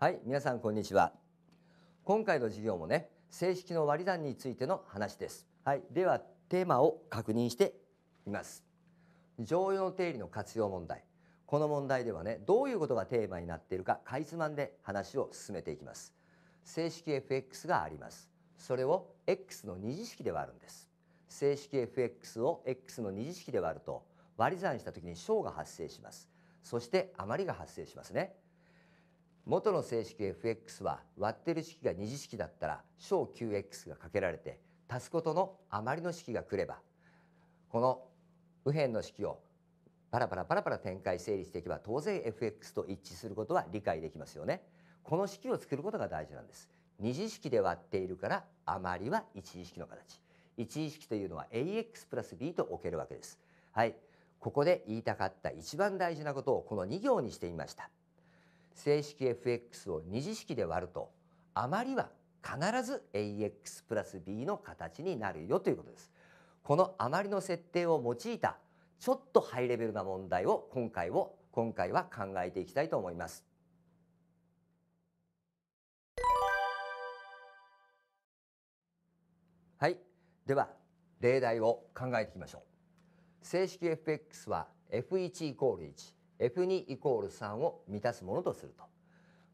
はい皆さんこんにちは今回の授業もね正式の割り算についての話ですはいではテーマを確認しています常用定理の活用問題この問題ではねどういうことがテーマになっているかかいつまんで話を進めていきます正式 fx がありますそれを x の二次式で割るんです正式 fx を x の二次式で割ると割り算したときに小が発生しますそして余りが発生しますね元の正式 fx は割ってる式が二次式だったら小 9x がかけられて足すことの余りの式が来ればこの右辺の式をパラパラパラパラ展開整理していけば当然 fx と一致することは理解できますよね。この式を作ることが大事なんです。二次式で割っているから余りは一次式の形。一次式というのは ax プラス b と置けるわけです。はい。ここで言いたかった一番大事なことをこの2行にしてみました。正式 fx を二次式で割ると余りは必ず ax プラス b の形になるよということです。この余りの設定を用いたちょっとハイレベルな問題を今回を今回は考えていきたいと思います。はい、では例題を考えていきましょう。正式 fx は f1 イコール1、F2 イコール3を満たすものとすると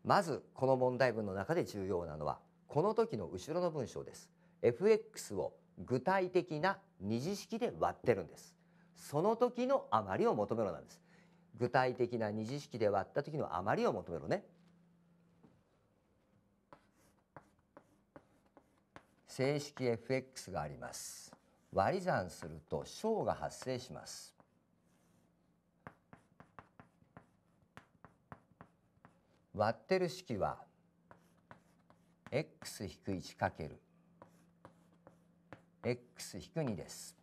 まずこの問題文の中で重要なのはこの時の後ろの文章です fx を具体的な二次式で割ってるんですその時の余りを求めろなんです具体的な二次式で割った時の余りを求めろね正式 fx があります割り算すると小が発生します割ってる式は x-1×x-2 です。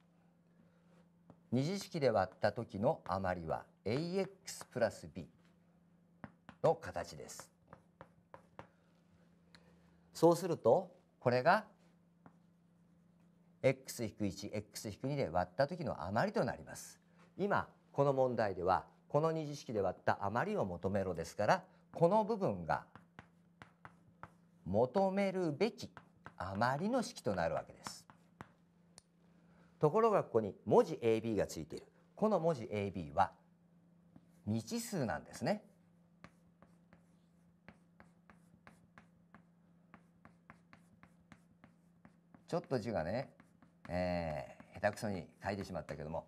二次式で割った時の余りは ax プラス b の形です。そうするとこれが x-1x-2 で割った時の余りとなります。今この問題ではこの二次式で割った余りを求めろですからこの部分が求めるべきあまりの式となるわけです。ところがここに文字 AB がついている。この文字 AB は未知数なんですね。ちょっと字がね、えー、下手くそに書いてしまったけども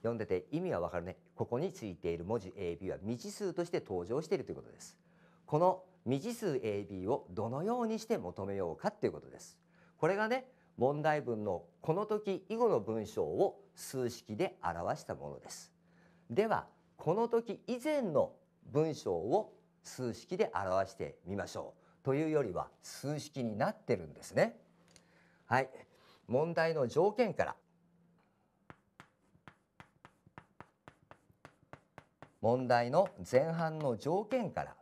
読んでて意味はわかるねここについている文字 AB は未知数として登場しているということですこの未知数 AB をどのようにして求めようかっていうことです。これがね問題文のこの時以後の文章を数式で表したものです。ではこの時以前の文章を数式で表してみましょうというよりは数式になってるんですね。はい、問題の条件から問題の前半の条件から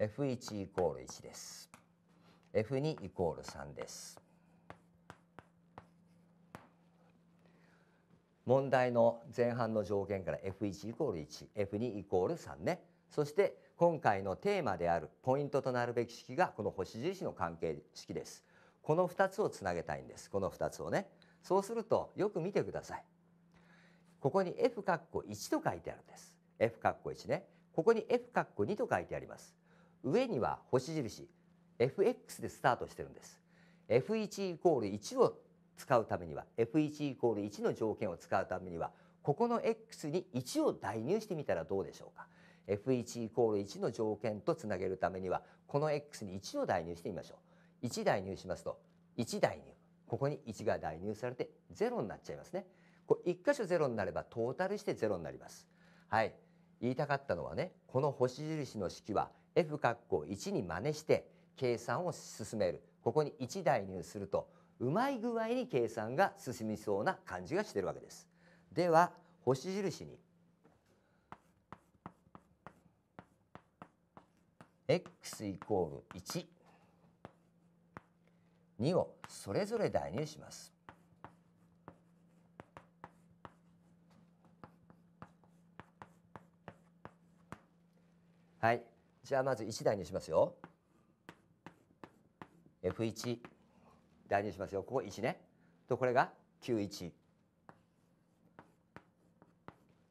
F1 イコール1です。F2 イコール3です。問題の前半の上限から F1 イコール 1F2 イコール3ねそして今回のテーマであるポイントとなるべき式がこの星印の関係式ですこの2つをつなげたいんですこの2つをねそうするとよく見てくださいここに F かっこ1と書いてあるんです F かっこ1ねここに F かっこ2と書いてあります上には星印 FX でスタートしてるんです F1 イコール1を使うためには F1 イコール1の条件を使うためにはここの X に1を代入してみたらどうでしょうか F1 イコール1の条件とつなげるためにはこの X に1を代入してみましょう1代入しますと1代入ここに1が代入されて0になっちゃいますねこれ1箇所0になればトータルして0になりますはい言いたかったのはねこの星印の式は F 括弧1に真似して計算を進めるここに1代入するとうまい具合に計算が進みそうな感じがしてるわけです。では星印に x イコール1 2をそれぞれ代入します。はい、じゃあまず1台にしますよ F1 台にしますよここ1ねとこれが91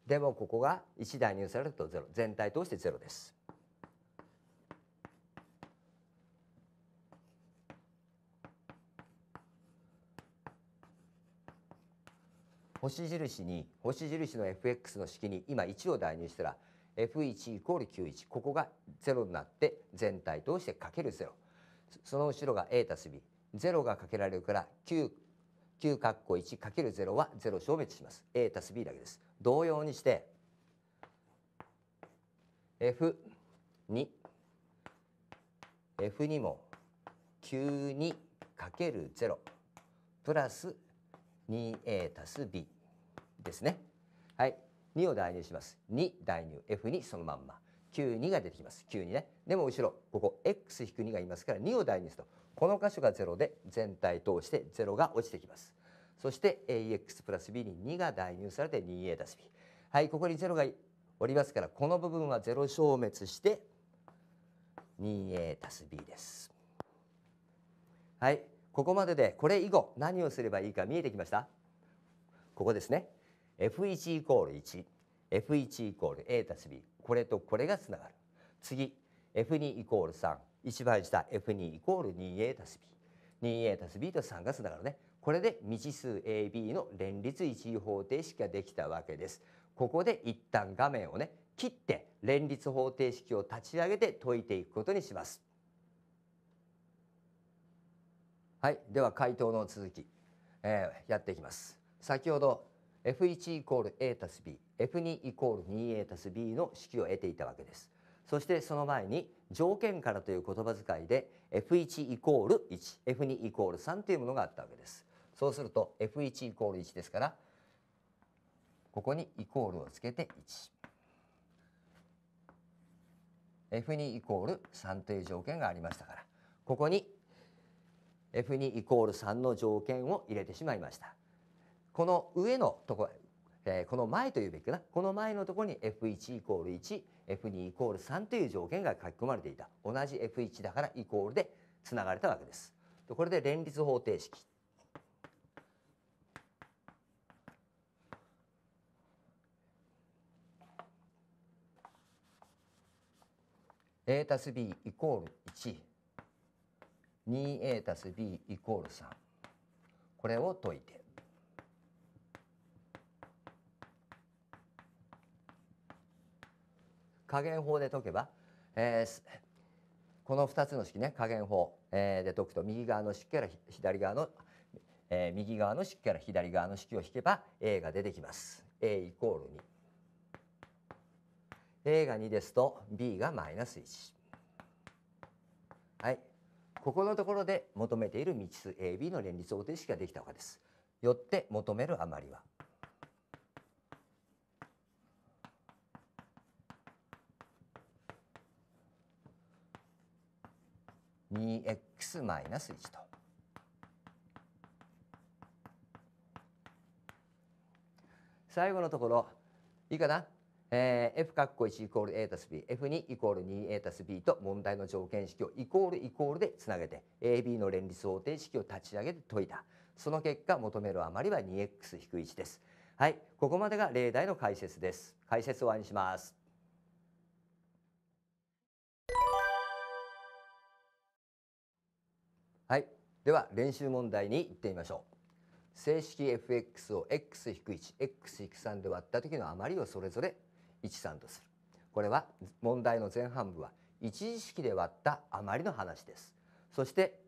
でもここが1台入されると0全体通して0です星印に星印の fx の式に今1を代入したら F1 イコール Q1 ここが0になって全体通してかける0その後ろが A たす B0 がかけられるから9かっこ1かける0は0消滅します A たす B だけです同様にして F2 F2 も92かける0プラス 2A たす B ですねはい2を代入します。2代入 F にそのまんま。92が出てきます。92ね。でも後ろ、ここ x-2 がいますから2を代入すると、この箇所が0で全体通して0が落ちてきます。そして ax プラス b に2が代入されて 2a たす b。はい、ここに0がおりますから、この部分は0消滅して 2a たす b です。はい、ここまででこれ以後何をすればいいか見えてきましたここですね。F1 イコール 1F1 イコール A たす B これとこれがつながる次 F2 イコール3一番下 F2 イコール 2A たす B 2A たす B と3がつながるねこれで未知数 AB の連立一次方程式ができたわけですここで一旦画面をね切って連立方程式を立ち上げて解いていくことにしますはいでは回答の続き、えー、やっていきます先ほど f1 イコール a たす b f2 イコール 2a たす b の式を得ていたわけです。そしてその前に条件からという言葉遣いで f1 イコール1 f2 イコール3というものがあったわけです。そうすると f1 イコール1ですからここにイコールをつけて1。f2 イコール3という条件がありましたからここに f2 イコール3の条件を入れてしまいました。この上のとこえこの前というべきかなこの前のところに F1 イコール 1F2 イコール3という条件が書き込まれていた同じ F1 だからイコールでつながれたわけですこれで連立方程式 A たす b イコール1 2a たす b イコール3これを解いて加減法で解けば、えー、この2つの式ね加減法、えー、で解くと右側の式から左側の、えー、右側の式から左側の式を引けば A が出てきます。A イコール2。A が2ですと B がマイナス1。はい。ここのところで求めている未知数 AB の連立方程式ができたわけです。よって求める余りは 2x-1 と。最後のところいいかな、えー、f 括弧1イコール a たす bf2 イコール 2a たす b と問題の条件式をイコールイコールでつなげて ab の連立方程式を立ち上げて解いたその結果求める余りは 2x-1 ですはいここまでが例題の解説です解説を終わりにしますでは練習問題に行ってみましょう正式 f(x) を x-1、x-3 で割った時の余りをそれぞれ13とするこれは問題の前半部は一次式で割った余りの話ですそして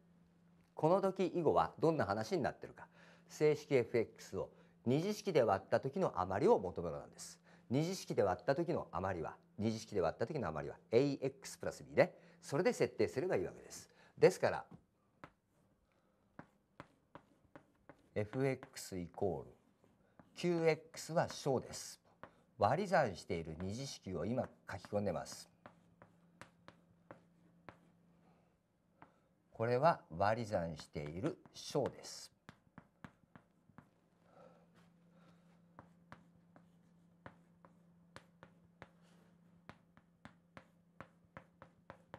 この時以後はどんな話になってるか正式 f(x) を二次式で割った時の余りを求めるなんです二次式で割った時の余りは二次式で割った時の余りは ax プラス b でそれで設定すればいいわけですですから fx イコール qx は小です。割り算している二次式を今書き込んでます。これは割り算している小です。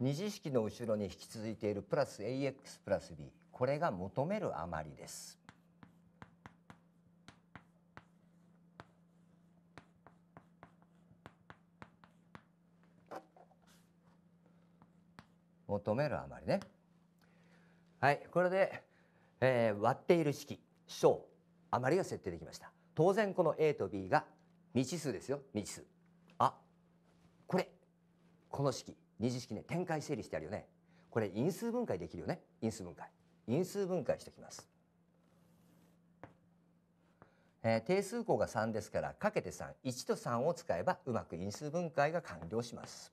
二次式の後ろに引き続いているプラス ax プラス b これが求める余りです。求めるあまりね。はい、これで、えー、割っている式小あまりが設定できました。当然この A と B が未知数ですよ未知数。あこれこの式二次式ね展開整理してあるよね。これ因数分解できるよね因数分解。因数分解しておきます。えー、定数項が3ですからかけて31と3を使えばうまく因数分解が完了します。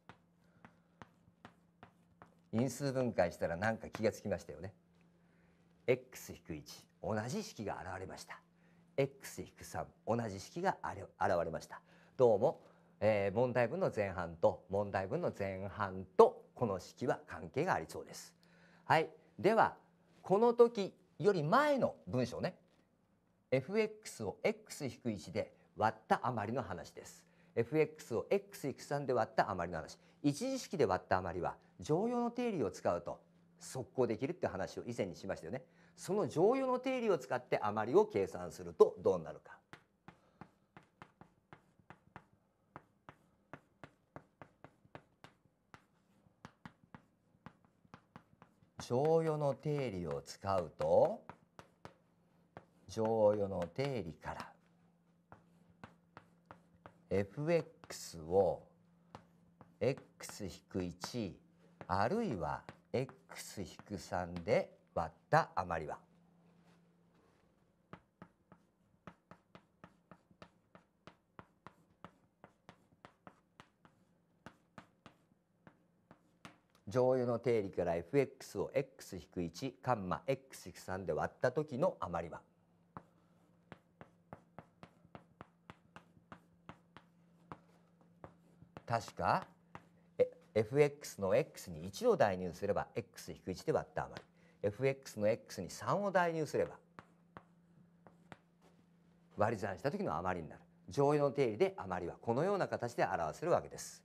因数分解したら何か気がつきましたよね。x-1 同じ式が現れました。x-3 同じ式が現れました。どうも、えー、問題文の前半と問題文の前半とこの式は関係がありそうです。はい、ではこの時より前の文章ね f(x) を x-1 で割った余りの話です。f(x) を x-3 で割った余りの話一次式で割った余りは常用の定理を使うと速攻できるって話を以前にしましたよねその常用の定理を使って余りを計算するとどうなるか常用の定理を使うと常用の定理から fx を x-1 あるいは x-3 で割った余りは乗与の定理から fx を x-1 カンマ x-3 で割った時の余りは確か fx の x に1を代入すれば x-1 で割った余り fx の x に3を代入すれば割り算した時の余りになる乗用の定理で余りはこのような形で表せるわけです。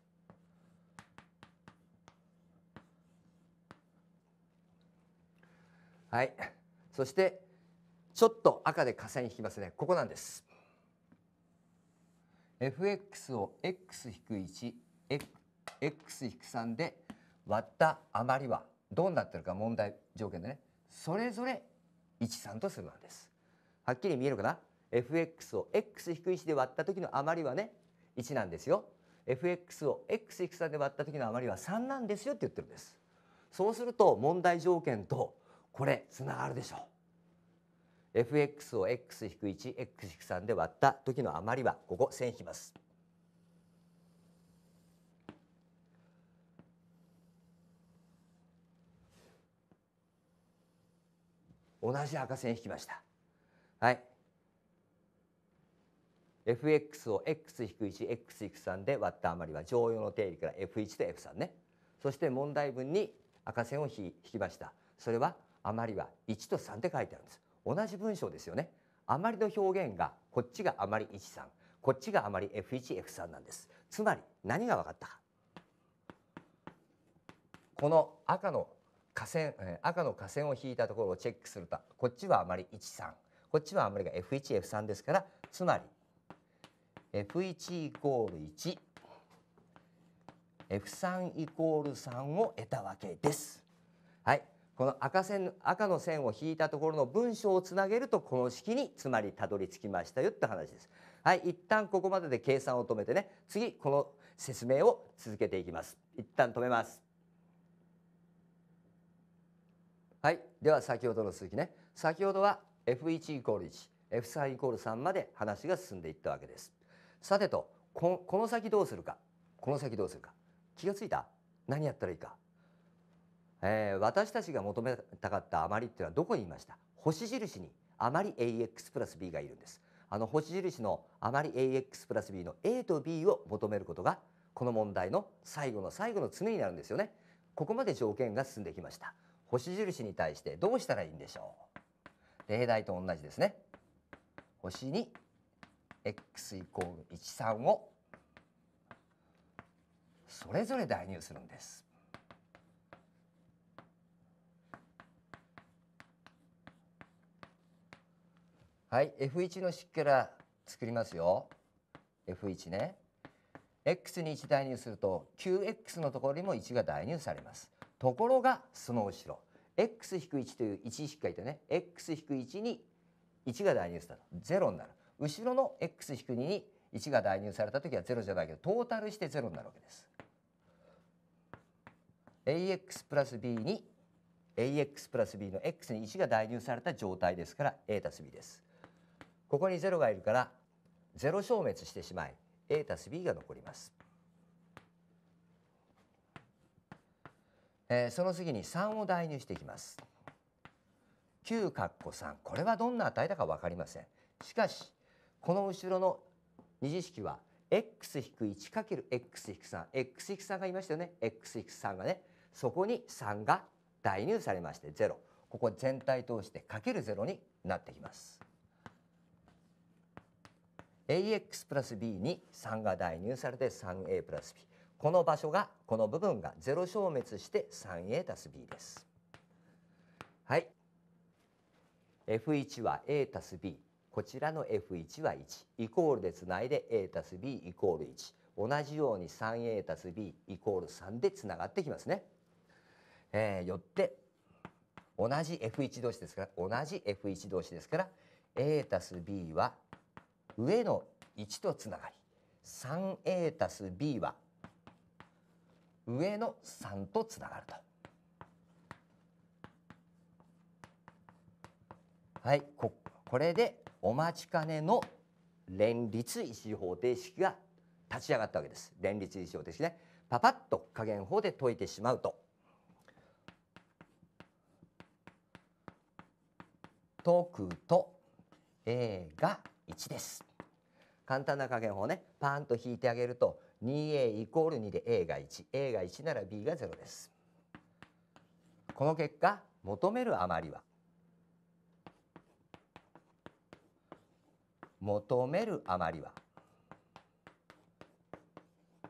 はい、そしてちょっと赤で下線引きますねここなんです。fx を x-1 x-3 で割った余りはどうなってるか問題条件でねそれぞれ13とするわけです。はっきり見えるかな ?fx を x-1 で割った時の余りはね1なんですよ。fx を x-3 で割った時の余りは3なんですよって言ってるんです。そうすると問題条件とこれつながるでしょう。fx を x-1x-3 で割った時の余りはここ線引きます。同じ赤線引きましたはい fx を x-1x-3 で割った余りは常用の定理から f1 と f3 ねそして問題文に赤線を引きましたそれは余りは1と3って書いてあるんです同じ文章ですよね余りの表現がこっちが余り13こっちが余り F1F3 なんですつまり何が分かったかこの赤の下線え赤の下線を引いたところをチェックするとこっちはあまり13こっちはあまりが F1F3 ですからつまり F1 イコール 1F3 イコール3を得たわけです。はい、この赤線赤の線を引いたところの文章をつなげるとこの式につまりたどり着きましたよって話です。はい、一旦ここまでで計算を止めてね次この説明を続けていきます。一旦止めます。では先ほどの続きね先ほどは F1 イコール 1F3 イコール3まで話が進んでいったわけですさてとこの先どうするかこの先どうするか気がついた何やったらいいか、えー、私たちが求めたかった余りっていうのはどこにいました星印に余り AX プラス B がいるんですあの星印の余り AX プラス B の A と B を求めることがこの問題の最後の最後の常になるんですよねここまで条件が進んできました星印に対してどうしたらいいんでしょう例題と同じですね。星に x イコール13をそれぞれ代入するんです。はい、F1 の式から作りますよ。F1 ね。x に1代入すると 9x のところにも1が代入されます。ところがその後ろ x-1 という1しっかりとね x-1 に1が代入したと0になる後ろの x-2 に1が代入された時は0じゃないけどトータルして0になるわけです。ax プラス b に ax プラス b の x に1が代入された状態ですから a たす b です。ここに0がいるから0消滅してしまい a たす b が残ります。えー、その次に三を代入していきます。九括弧三これはどんな値だかわかりません。しかしこの後ろの二次式は x 引く一かける x 引く三 x 引く三がいましたよね x 引く三がねそこに三が代入されましてゼロここ全体通してかけるゼロになってきます。ax プラス b に三が代入されて三 a プラス b この場所がこの部分が0消滅して 3a b です。はい f1 は a b こちらの f1 は1イコールでつないで a b イコール1同じように 3a b イコール3でつながってきますね。えー、よって同じ f1 同士ですから同じ f1 同士ですから a b は上の1とつながり 3a たす b は上の3とつながると。はい、ここれでお待ちかねの連立一次方程式が立ち上がったわけです。連立一次方程式ね。パパッと加減法で解いてしまうと。解くと A が1です。簡単な加減法ねパーンと引いてあげると 2a イコール2で a が 1a が1なら b が0です。この結果求める余りは求める余りは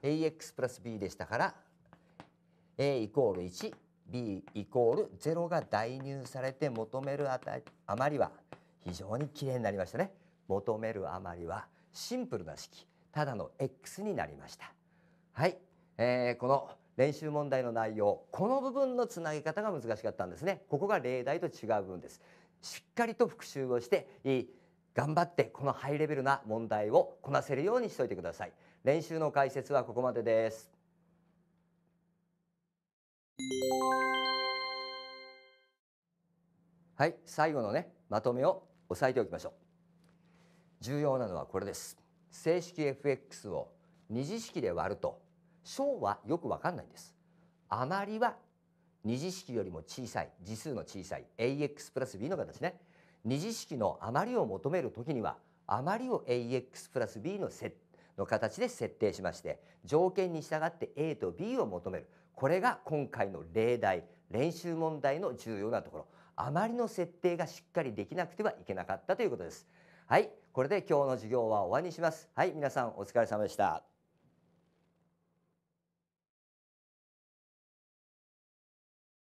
ax プラス b でしたから a イコール 1b イコール0が代入されて求める余りは非常にきれいになりましたね。求める余りはシンプルな式ただの x になりました。はい、えー、この練習問題の内容この部分のつなぎ方が難しかったんですねここが例題と違う部分ですしっかりと復習をして頑張ってこのハイレベルな問題をこなせるようにしておいてください練習の解説はここまでですはい最後のねまとめを押さえておきましょう重要なのはこれです正式 FX を二次式で割ると小はよくわかんないんです。余りは二次式よりも小さい次数の小さい ax プラス b の形ね二次式の余りを求める時には余りを ax プラス b の設の形で設定しまして条件に従って a と b を求めるこれが今回の例題練習問題の重要なところ余りの設定がしっかりできなくてはいけなかったということです。はいこれで今日の授業は終わりにしますはい皆さんお疲れ様でした